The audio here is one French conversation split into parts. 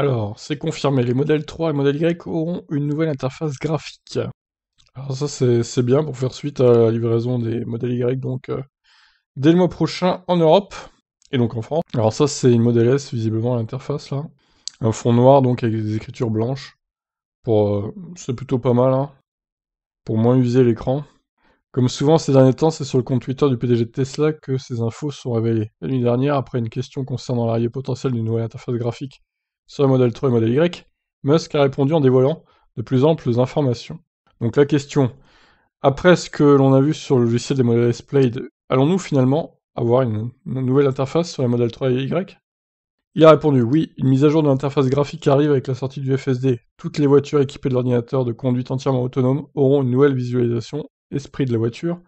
Alors, c'est confirmé, les modèles 3 et modèles Y auront une nouvelle interface graphique. Alors ça c'est bien pour faire suite à la livraison des modèles Y donc euh, dès le mois prochain en Europe et donc en France. Alors ça c'est une modèle S visiblement l'interface là. Un fond noir donc avec des écritures blanches. Pour euh, c'est plutôt pas mal hein. pour moins user l'écran. Comme souvent ces derniers temps, c'est sur le compte Twitter du PDG de Tesla que ces infos sont révélées. La nuit dernière, après une question concernant l'arrivée potentielle d'une nouvelle interface graphique sur le modèle 3 et modèle Y, Musk a répondu en dévoilant de plus amples informations. Donc la question, après ce que l'on a vu sur le logiciel des modèles Splayed, allons-nous finalement avoir une, nouvelle interface sur les modèles 3 et Y Il a répondu oui, une mise à jour de l'interface graphique arrive avec la sortie du FSD. Toutes les voitures équipées de l'ordinateur de conduite entièrement autonome auront une nouvelle visualisation, esprit de la voiture.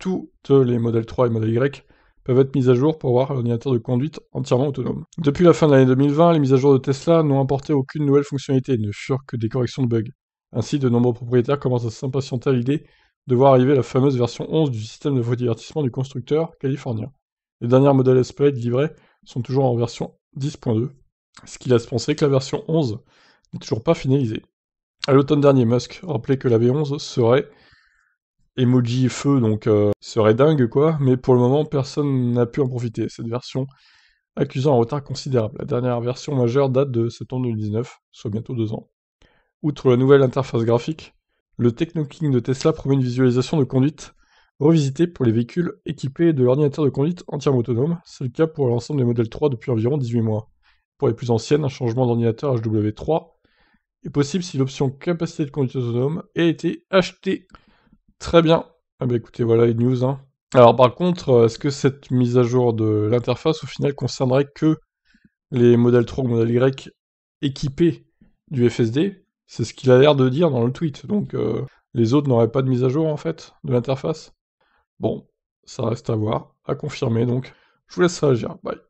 Toutes les modèles 3 et modèles Y peuvent être mises à jour pour avoir un ordinateur de conduite entièrement autonome. Depuis la fin de l'année 2020, les mises à jour de Tesla n'ont apporté aucune nouvelle fonctionnalité, ne furent que des corrections de bugs. Ainsi, de nombreux propriétaires commencent à s'impatienter à l'idée de voir arriver la fameuse version 11 du système de divertissement du constructeur californien. Les derniers modèles S-Play livrés sont toujours en version 10.2, ce qui laisse penser que la version 11 n'est toujours pas finalisée. À l'automne dernier, Musk rappelait que la V11 serait emoji feu, donc euh, serait dingue quoi, mais pour le moment personne n'a pu en profiter. Cette version accusant un retard considérable. La dernière version majeure date de septembre 2019, soit bientôt deux ans. Outre la nouvelle interface graphique, le TechnoKing de Tesla promet une visualisation de conduite revisitée pour les véhicules équipés de l'ordinateur de conduite entièrement autonome. C'est le cas pour l'ensemble des modèles 3 depuis environ 18 mois. Pour les plus anciennes, un changement d'ordinateur HW3 est possible si l'option capacité de conduite autonome a été achetée. Très bien. Ah bah écoutez, voilà les news. Hein. Alors par contre, euh, est-ce que cette mise à jour de l'interface au final concernerait que les modèles 3 ou modèles Y équipés du FSD C'est ce qu'il a l'air de dire dans le tweet. Donc euh, les autres n'auraient pas de mise à jour en fait de l'interface Bon, ça reste à voir, à confirmer donc. Je vous laisse réagir. Bye.